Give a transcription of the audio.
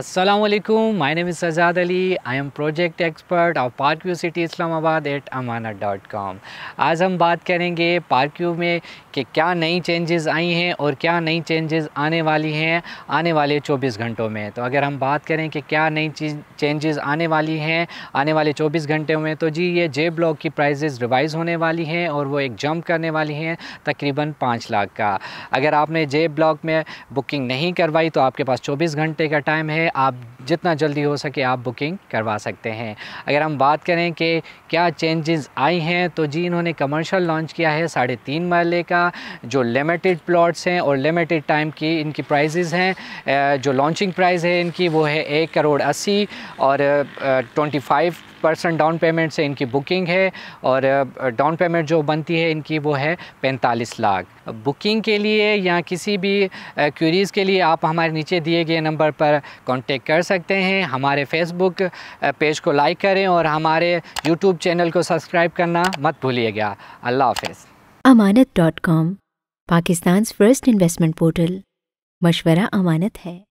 Assalamualaikum. My name is Azad Ali. I am project expert of Parkview City Islamabad at com आज हम बात करेंगे पार्कव्यू में कि क्या नई चेंजेस आई हैं और क्या नई चेंजेस आने वाली हैं आने वाले 24 घंटों में तो अगर हम बात करें कि क्या नई चेंजेस आने वाली हैं आने वाले 24 घंटे में तो जी ये जे ब्लॉक की प्राइजेज़ रिवाइज होने वाली हैं और वो एक जंप करने वाली हैं तकरीबन पाँच लाख का अगर आपने जे ब्लॉक में बुकिंग नहीं करवाई तो आपके पास चौबीस घंटे का टाइम है आप जितना जल्दी हो सके आप बुकिंग करवा सकते हैं अगर हम बात करें कि क्या चेंजेस आई हैं तो जी इन्होंने कमर्शियल लॉन्च किया है साढ़े तीन मरले का जो लिमिटेड प्लॉट्स हैं और लिमिटेड टाइम की इनकी प्राइजेज़ हैं जो लॉन्चिंग प्राइस है इनकी वो है एक करोड़ अस्सी और twenty five percent down payment से इनकी बुकिंग है और डाउन पेमेंट जो बनती है इनकी वो है पैंतालीस लाख बुकिंग के लिए या किसी भी क्यूरीज़ के लिए आप हमारे नीचे दिए गए नंबर पर कांटेक्ट कर सकते हैं हमारे फेसबुक पेज को लाइक करें और हमारे यूट्यूब चैनल को सब्सक्राइब करना मत भूलिएगा अल्लाह हाफ Amanat dot com Pakistan first investment portal मशवरा अमानत है